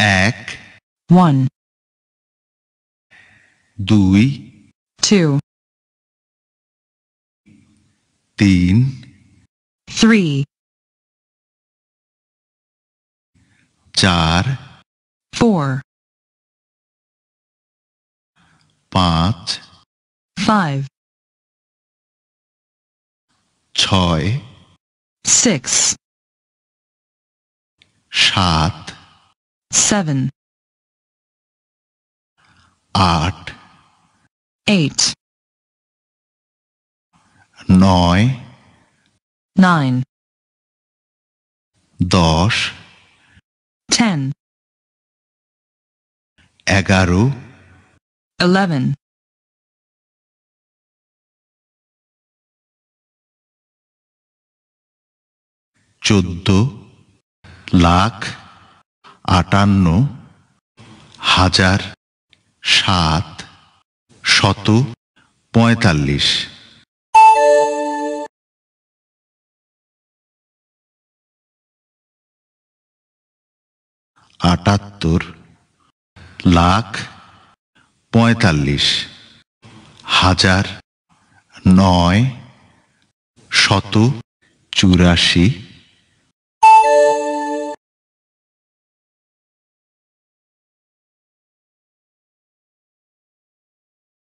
এক ওয়ান দুই টু তিন থ্রি চার ফোর পাঁচ ফাইভ ছয় সিক্স সাত seven, আট eight, nine, ten, এগারো eleven, চোদ্দ লাখ আটান্ন হাজার সাত শত পঁয়তাল্লিশ আটাত্তর লাখ পঁয়তাল্লিশ হাজার নয় শত চুরাশি